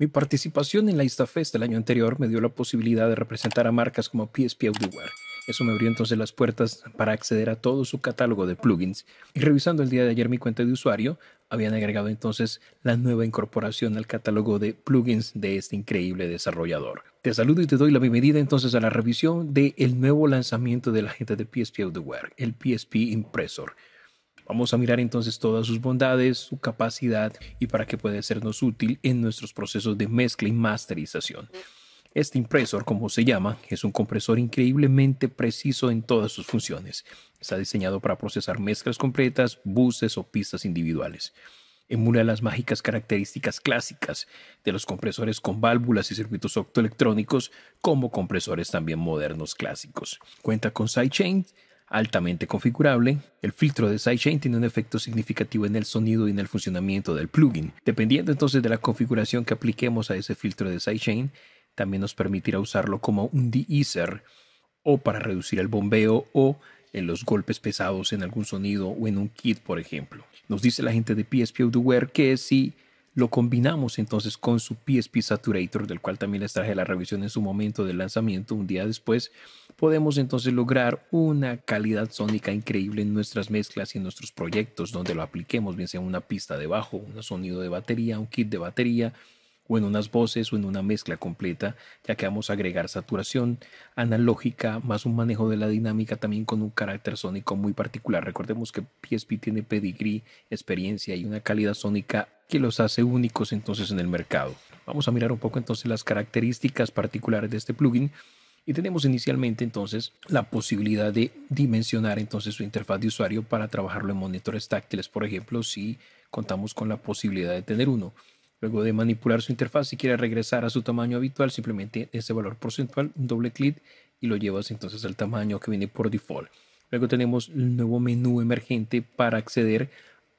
Mi participación en la ISTAFEST del año anterior me dio la posibilidad de representar a marcas como PSP Audioware. Eso me abrió entonces las puertas para acceder a todo su catálogo de plugins. Y revisando el día de ayer mi cuenta de usuario, habían agregado entonces la nueva incorporación al catálogo de plugins de este increíble desarrollador. Te saludo y te doy la bienvenida entonces a la revisión del el nuevo lanzamiento de la gente de PSP Audioware, el PSP Impressor. Vamos a mirar entonces todas sus bondades, su capacidad y para qué puede sernos útil en nuestros procesos de mezcla y masterización. Este impresor, como se llama, es un compresor increíblemente preciso en todas sus funciones. Está diseñado para procesar mezclas completas, buses o pistas individuales. Emula las mágicas características clásicas de los compresores con válvulas y circuitos optoelectrónicos como compresores también modernos clásicos. Cuenta con sidechain altamente configurable, el filtro de sidechain tiene un efecto significativo en el sonido y en el funcionamiento del plugin. Dependiendo entonces de la configuración que apliquemos a ese filtro de sidechain, también nos permitirá usarlo como un de o para reducir el bombeo o en los golpes pesados en algún sonido o en un kit, por ejemplo. Nos dice la gente de PSP Audioware que si lo combinamos entonces con su PSP Saturator, del cual también les traje la revisión en su momento de lanzamiento un día después. Podemos entonces lograr una calidad sónica increíble en nuestras mezclas y en nuestros proyectos donde lo apliquemos, bien sea una pista de bajo, un sonido de batería, un kit de batería, o en unas voces o en una mezcla completa, ya que vamos a agregar saturación analógica más un manejo de la dinámica también con un carácter sónico muy particular. Recordemos que PSP tiene pedigree, experiencia y una calidad sónica que los hace únicos entonces en el mercado. Vamos a mirar un poco entonces las características particulares de este plugin y tenemos inicialmente entonces la posibilidad de dimensionar entonces su interfaz de usuario para trabajarlo en monitores táctiles, por ejemplo, si contamos con la posibilidad de tener uno. Luego de manipular su interfaz, si quiere regresar a su tamaño habitual, simplemente ese valor porcentual, un doble clic y lo llevas entonces al tamaño que viene por default. Luego tenemos el nuevo menú emergente para acceder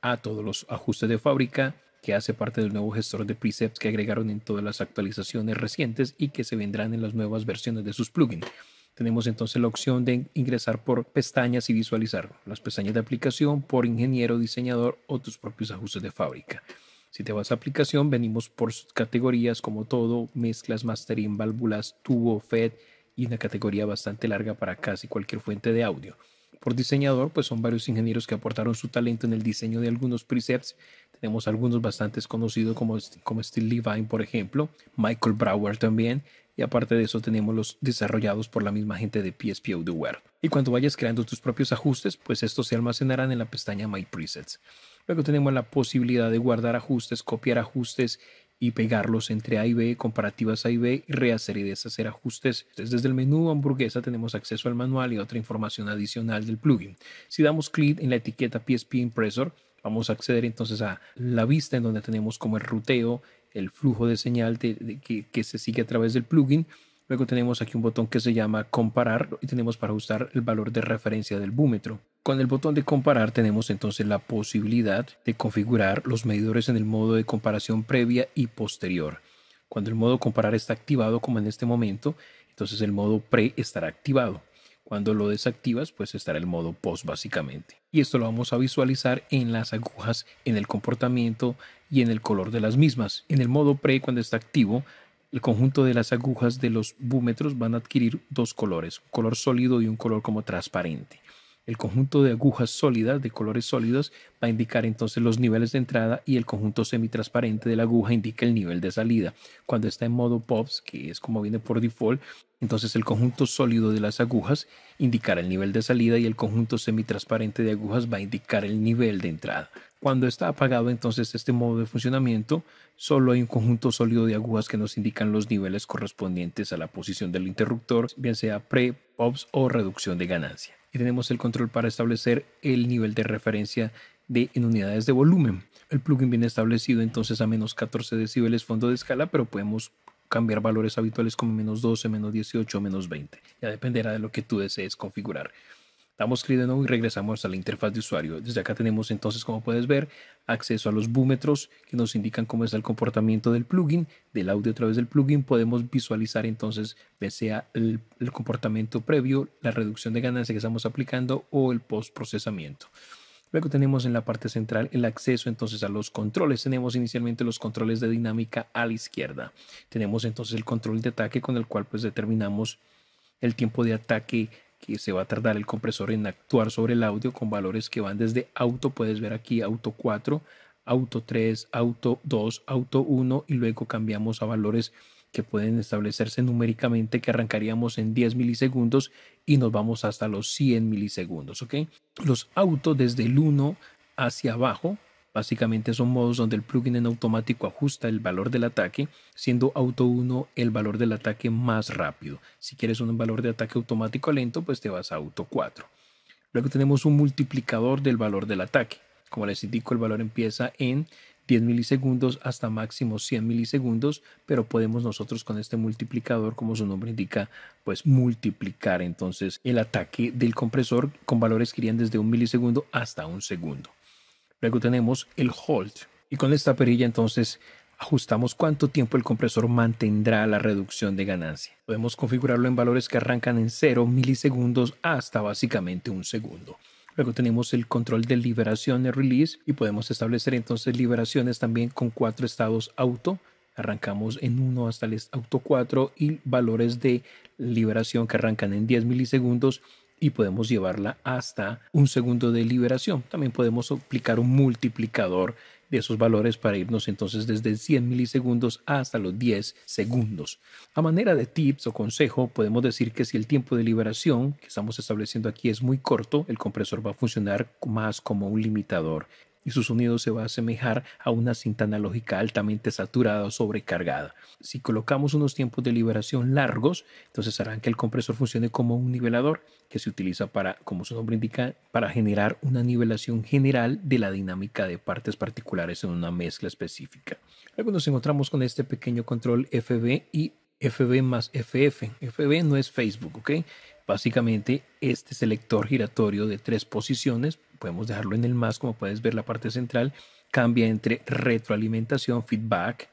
a todos los ajustes de fábrica que hace parte del nuevo gestor de precepts que agregaron en todas las actualizaciones recientes y que se vendrán en las nuevas versiones de sus plugins. Tenemos entonces la opción de ingresar por pestañas y visualizar las pestañas de aplicación por ingeniero, diseñador o tus propios ajustes de fábrica. Si te vas a aplicación, venimos por categorías como todo, mezclas, mastering, válvulas, tubo, FED y una categoría bastante larga para casi cualquier fuente de audio. Por diseñador, pues son varios ingenieros que aportaron su talento en el diseño de algunos presets. Tenemos algunos bastante conocidos como, como Steve Levine, por ejemplo, Michael Brower también, y aparte de eso tenemos los desarrollados por la misma gente de PSP Audioware. Y cuando vayas creando tus propios ajustes, pues estos se almacenarán en la pestaña My Presets. Luego tenemos la posibilidad de guardar ajustes, copiar ajustes y pegarlos entre A y B, comparativas A y B, y rehacer y deshacer ajustes. desde el menú hamburguesa tenemos acceso al manual y otra información adicional del plugin. Si damos clic en la etiqueta PSP Impressor, vamos a acceder entonces a la vista en donde tenemos como el ruteo, el flujo de señal que, que se sigue a través del plugin. Luego tenemos aquí un botón que se llama comparar y tenemos para ajustar el valor de referencia del búmetro. Con el botón de comparar tenemos entonces la posibilidad de configurar los medidores en el modo de comparación previa y posterior. Cuando el modo comparar está activado como en este momento, entonces el modo pre estará activado. Cuando lo desactivas, pues estará el modo post básicamente. Y esto lo vamos a visualizar en las agujas, en el comportamiento y en el color de las mismas. En el modo pre, cuando está activo, el conjunto de las agujas de los búmetros van a adquirir dos colores, un color sólido y un color como transparente. El conjunto de agujas sólidas de colores sólidos va a indicar entonces los niveles de entrada y el conjunto semitransparente de la aguja indica el nivel de salida. Cuando está en modo POPs, que es como viene por default, entonces el conjunto sólido de las agujas indicará el nivel de salida y el conjunto semitransparente de agujas va a indicar el nivel de entrada. Cuando está apagado entonces este modo de funcionamiento, solo hay un conjunto sólido de agujas que nos indican los niveles correspondientes a la posición del interruptor, bien sea pre, POPs o reducción de ganancia y tenemos el control para establecer el nivel de referencia de, en unidades de volumen. El plugin viene establecido entonces a menos 14 decibeles fondo de escala, pero podemos cambiar valores habituales como menos 12, menos 18, menos 20. Ya dependerá de lo que tú desees configurar. Damos clic de nuevo y regresamos a la interfaz de usuario. Desde acá tenemos entonces, como puedes ver, acceso a los búmetros que nos indican cómo está el comportamiento del plugin, del audio a través del plugin. Podemos visualizar entonces, sea el, comportamiento previo, la reducción de ganancia que estamos aplicando o el post-procesamiento. Luego tenemos en la parte central el acceso entonces a los controles. Tenemos inicialmente los controles de dinámica a la izquierda. Tenemos entonces el control de ataque con el cual pues determinamos el tiempo de ataque que se va a tardar el compresor en actuar sobre el audio con valores que van desde auto, puedes ver aquí auto 4, auto 3, auto 2, auto 1 y luego cambiamos a valores que pueden establecerse numéricamente que arrancaríamos en 10 milisegundos y nos vamos hasta los 100 milisegundos, ¿ok? Los autos desde el 1 hacia abajo Básicamente son modos donde el plugin en automático ajusta el valor del ataque, siendo auto 1 el valor del ataque más rápido. Si quieres un valor de ataque automático lento, pues te vas a auto 4. Luego tenemos un multiplicador del valor del ataque. Como les indico, el valor empieza en 10 milisegundos hasta máximo 100 milisegundos, pero podemos nosotros con este multiplicador, como su nombre indica, pues multiplicar entonces el ataque del compresor con valores que irían desde un milisegundo hasta un segundo. Luego tenemos el hold. Y con esta perilla entonces ajustamos cuánto tiempo el compresor mantendrá la reducción de ganancia. Podemos configurarlo en valores que arrancan en 0 milisegundos hasta básicamente un segundo. Luego tenemos el control de liberación de release y podemos establecer entonces liberaciones también con cuatro estados auto. Arrancamos en 1 hasta el auto 4 y valores de liberación que arrancan en 10 milisegundos y podemos llevarla hasta un segundo de liberación. También podemos aplicar un multiplicador de esos valores para irnos entonces desde 100 milisegundos hasta los 10 segundos. A manera de tips o consejo, podemos decir que si el tiempo de liberación que estamos estableciendo aquí es muy corto, el compresor va a funcionar más como un limitador y su sonido se va a asemejar a una cinta analógica altamente saturada o sobrecargada. Si colocamos unos tiempos de liberación largos, entonces harán que el compresor funcione como un nivelador que se utiliza para, como su nombre indica, para generar una nivelación general de la dinámica de partes particulares en una mezcla específica. Luego nos encontramos con este pequeño control FB y FB más FF. FB no es Facebook, ¿ok? Básicamente este selector giratorio de tres posiciones podemos dejarlo en el más, como puedes ver la parte central, cambia entre retroalimentación, feedback,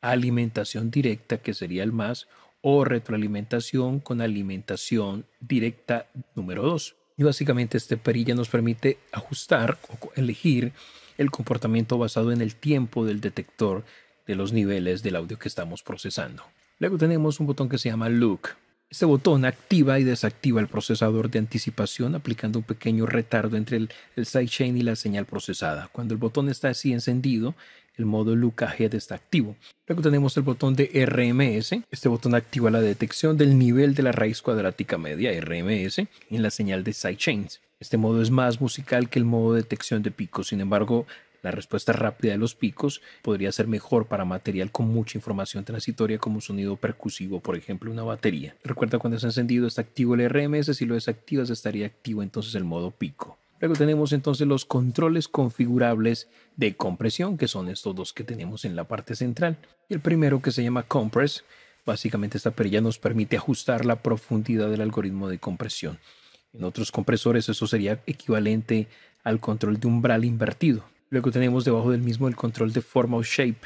alimentación directa, que sería el más, o retroalimentación con alimentación directa número 2. Y básicamente este perilla nos permite ajustar o elegir el comportamiento basado en el tiempo del detector de los niveles del audio que estamos procesando. Luego tenemos un botón que se llama Look, este botón activa y desactiva el procesador de anticipación aplicando un pequeño retardo entre el, sidechain y la señal procesada. Cuando el botón está así encendido, el modo modo Head está activo. Luego tenemos el botón de RMS. Este botón activa la detección del nivel de la raíz cuadrática media, RMS, en la señal de sidechains. Este modo es más musical que el modo de detección de picos, sin embargo, la respuesta rápida de los picos podría ser mejor para material con mucha información transitoria como sonido percusivo, por ejemplo una batería. Recuerda cuando es encendido está activo el RMS, si lo desactivas estaría activo entonces el modo pico. Luego tenemos entonces los controles configurables de compresión, que son estos dos que tenemos en la parte central. El primero que se llama Compress, básicamente esta perilla nos permite ajustar la profundidad del algoritmo de compresión. En otros compresores eso sería equivalente al control de umbral invertido. Luego tenemos debajo del mismo el control de forma o shape,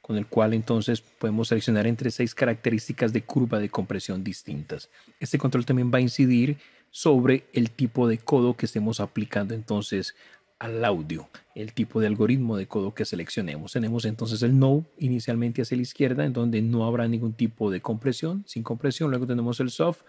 con el cual entonces podemos seleccionar entre seis características de curva de compresión distintas. Este control también va a incidir sobre el tipo de codo que estemos aplicando entonces al audio, el tipo de algoritmo de codo que seleccionemos. Tenemos entonces el no inicialmente hacia la izquierda, en donde no habrá ningún tipo de compresión, sin compresión. Luego tenemos el soft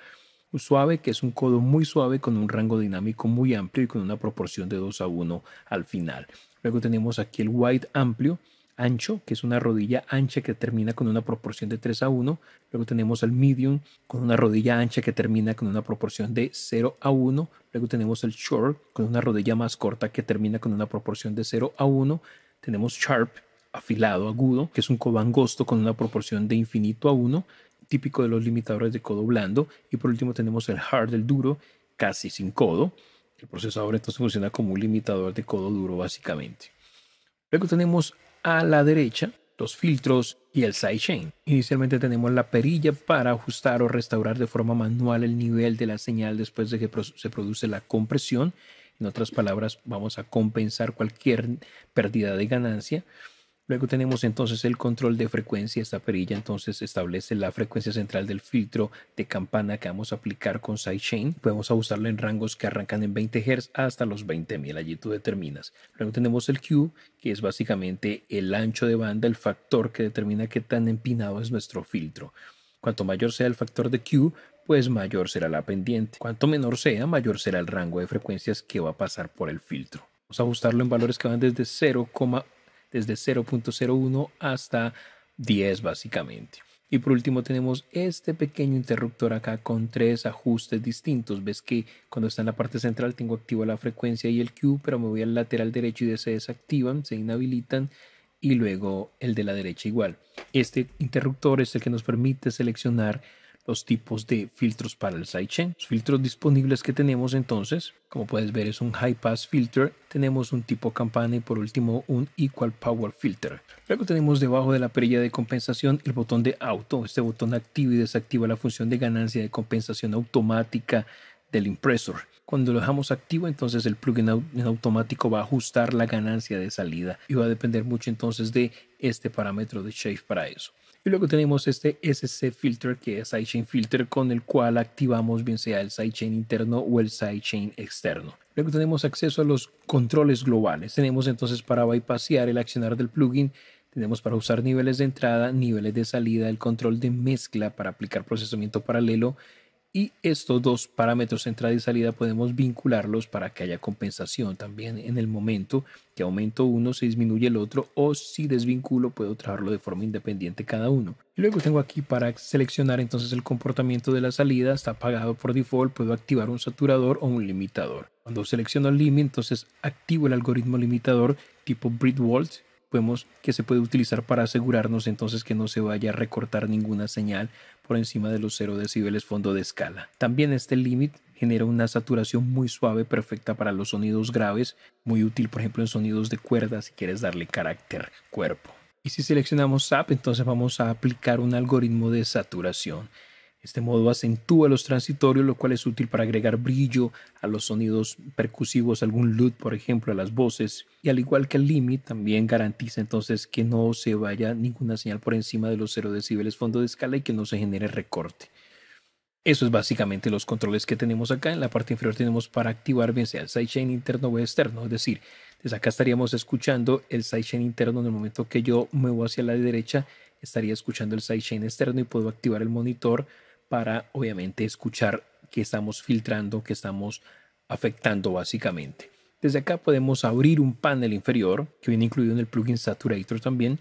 suave, que es un codo muy suave con un rango dinámico muy amplio y con una proporción de 2 a 1 al final. Luego tenemos aquí el wide amplio, ancho, que es una rodilla ancha que termina con una proporción de 3 a 1. Luego tenemos el medium con una rodilla ancha que termina con una proporción de 0 a 1. Luego tenemos el short con una rodilla más corta que termina con una proporción de 0 a 1. Tenemos sharp, afilado, agudo, que es un codo angosto con una proporción de infinito a 1, típico de los limitadores de codo blando. Y por último tenemos el hard, el duro, casi sin codo. El procesador entonces funciona como un limitador de codo duro básicamente. Luego tenemos a la derecha los filtros y el sidechain. Inicialmente tenemos la perilla para ajustar o restaurar de forma manual el nivel de la señal después de que se produce la compresión. En otras palabras, vamos a compensar cualquier pérdida de ganancia. Luego tenemos entonces el control de frecuencia. Esta perilla entonces establece la frecuencia central del filtro de campana que vamos a aplicar con sidechain. Podemos ajustarlo en rangos que arrancan en 20 Hz hasta los 20.000. Allí tú determinas. Luego tenemos el Q, que es básicamente el ancho de banda, el factor que determina qué tan empinado es nuestro filtro. Cuanto mayor sea el factor de Q, pues mayor será la pendiente. Cuanto menor sea, mayor será el rango de frecuencias que va a pasar por el filtro. Vamos a ajustarlo en valores que van desde 0,1 desde 0.01 hasta 10 básicamente. Y por último tenemos este pequeño interruptor acá con tres ajustes distintos. Ves que cuando está en la parte central tengo activa la frecuencia y el Q, pero me voy al lateral derecho y se desactivan, se inhabilitan y luego el de la derecha igual. Este interruptor es el que nos permite seleccionar los tipos de filtros para el sidechain. Los filtros disponibles que tenemos entonces, como puedes ver, es un high pass filter, tenemos un tipo campana y por último un equal power filter. Luego tenemos debajo de la perilla de compensación el botón de auto. Este botón activa y desactiva la función de ganancia de compensación automática del impresor. Cuando lo dejamos activo, entonces el plugin automático va a ajustar la ganancia de salida y va a depender mucho entonces de este parámetro de Shape para eso. Y luego tenemos este SC filter que es sidechain filter con el cual activamos bien sea el sidechain interno o el sidechain externo. Luego tenemos acceso a los controles globales. Tenemos entonces para bypassear el accionar del plugin tenemos para usar niveles de entrada, niveles de salida, el control de mezcla para aplicar procesamiento paralelo, y estos dos parámetros entrada y salida podemos vincularlos para que haya compensación también en el momento que aumento uno se disminuye el otro o si desvinculo puedo trabajarlo de forma independiente cada uno. luego tengo aquí para seleccionar entonces el comportamiento de la salida, está apagado por default, puedo activar un saturador o un limitador. Cuando selecciono el limit entonces activo el algoritmo limitador tipo Breedwald, Vemos que se puede utilizar para asegurarnos entonces que no se vaya a recortar ninguna señal por encima de los 0 decibeles fondo de escala. También este límite genera una saturación muy suave, perfecta para los sonidos graves, muy útil por ejemplo en sonidos de cuerda si quieres darle carácter cuerpo. Y si seleccionamos SAP, entonces vamos a aplicar un algoritmo de saturación. Este modo acentúa los transitorios, lo cual es útil para agregar brillo a los sonidos percusivos, algún loot, por ejemplo, a las voces. Y al igual que el limit, también garantiza entonces que no se vaya ninguna señal por encima de los 0 decibeles fondo de escala y que no se genere recorte. Eso es básicamente los controles que tenemos acá. En la parte inferior tenemos para activar bien sea el sidechain interno o externo, es decir, desde acá estaríamos escuchando el sidechain interno en el momento que yo muevo hacia la derecha, estaría escuchando el sidechain externo y puedo activar el monitor para obviamente escuchar qué estamos filtrando, qué estamos afectando básicamente. Desde acá podemos abrir un panel inferior que viene incluido en el plugin Saturator también.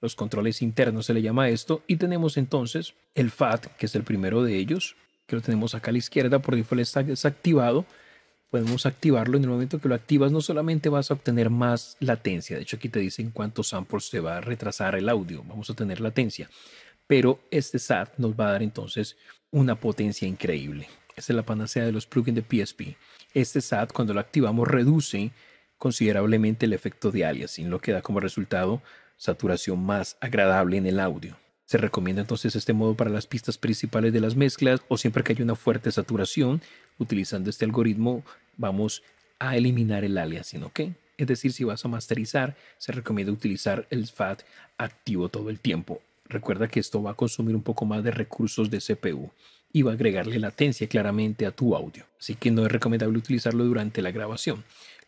Los controles internos se le llama esto y tenemos entonces el FAT, que es el primero de ellos, que lo tenemos acá a la izquierda, por default está desactivado. Podemos activarlo en el momento que lo activas no solamente vas a obtener más latencia, de hecho aquí te dicen cuántos samples te va a retrasar el audio, vamos a tener latencia pero este SAT nos va a dar entonces una potencia increíble. es la panacea de los plugins de PSP. Este SAT, cuando lo activamos, reduce considerablemente el efecto de aliasing, lo que da como resultado saturación más agradable en el audio. Se recomienda entonces este modo para las pistas principales de las mezclas o siempre que haya una fuerte saturación, utilizando este algoritmo vamos a eliminar el aliasing, ¿ok? Es decir, si vas a masterizar, se recomienda utilizar el FAT activo todo el tiempo. Recuerda que esto va a consumir un poco más de recursos de CPU y va a agregarle latencia claramente a tu audio, así que no es recomendable utilizarlo durante la grabación.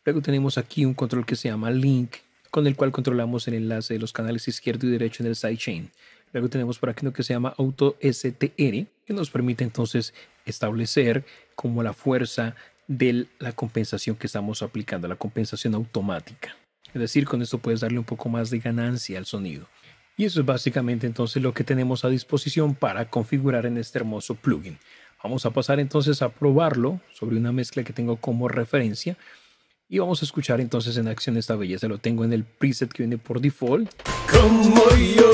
Luego tenemos aquí un control que se llama Link, con el cual controlamos el enlace de los canales izquierdo y derecho en el sidechain. Luego tenemos por aquí lo que se llama Auto STR, que nos permite entonces establecer como la fuerza de la compensación que estamos aplicando, la compensación automática. Es decir, con esto puedes darle un poco más de ganancia al sonido. Y eso es básicamente entonces lo que tenemos a disposición para configurar en este hermoso plugin. Vamos a pasar entonces a probarlo sobre una mezcla que tengo como referencia y vamos a escuchar entonces en acción esta belleza. Lo tengo en el preset que viene por default. Como yo.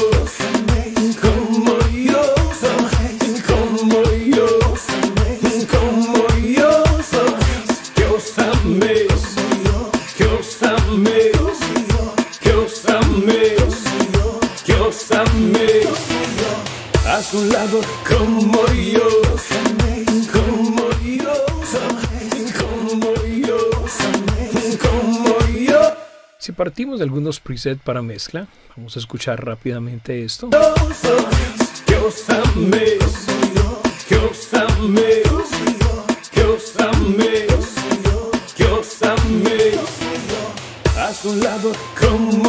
a tu lado como yo, como yo, como yo, como yo. Si partimos de algunos preset para mezcla, vamos a escuchar rápidamente esto. A su lado como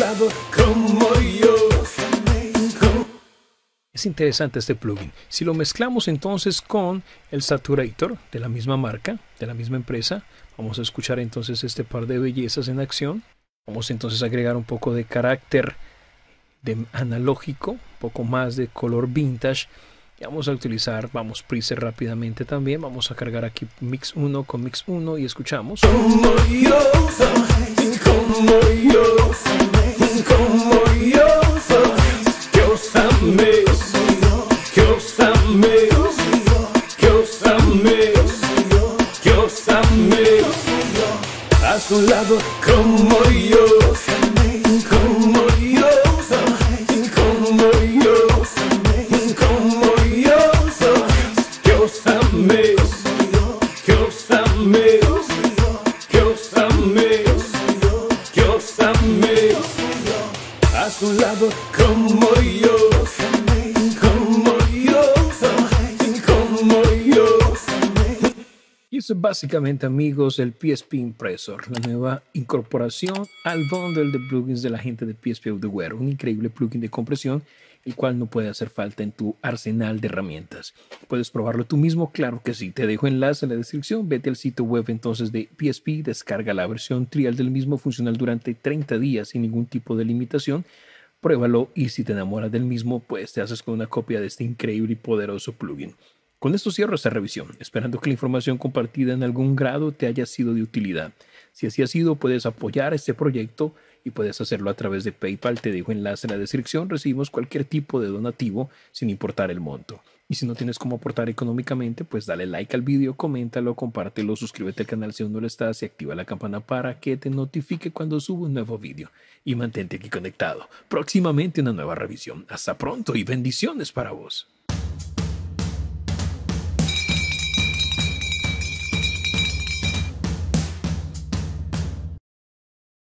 lado como yo. Es interesante este plugin. Si lo mezclamos entonces con el Saturator de la misma marca, de la misma empresa, vamos a escuchar entonces este par de bellezas en acción. Vamos entonces a agregar un poco de carácter de analógico, un poco más de color vintage. Y vamos a utilizar, vamos preset rápidamente también. Vamos a cargar aquí Mix 1 con Mix 1 y escuchamos. como yo, como yo. es básicamente, amigos, el PSP Impresor, la nueva incorporación al bundle de plugins de la gente de PSP of the un increíble plugin de compresión, el cual no puede hacer falta en tu arsenal de herramientas. ¿Puedes probarlo tú mismo? Claro que sí. Te dejo enlace en la descripción. Vete al sitio web entonces de PSP, descarga la versión trial del mismo funcional durante 30 días sin ningún tipo de limitación pruébalo y si te enamoras del mismo, pues te haces con una copia de este increíble y poderoso plugin. Con esto cierro esta revisión, esperando que la información compartida en algún grado te haya sido de utilidad. Si así ha sido, puedes apoyar este proyecto y puedes hacerlo a través de PayPal. Te dejo enlace en la descripción. Recibimos cualquier tipo de donativo sin importar el monto. Y si no tienes cómo aportar económicamente, pues dale like al video, coméntalo, compártelo, suscríbete al canal si aún no lo estás y activa la campana para que te notifique cuando subo un nuevo video. Y mantente aquí conectado. Próximamente una nueva revisión. Hasta pronto y bendiciones para vos.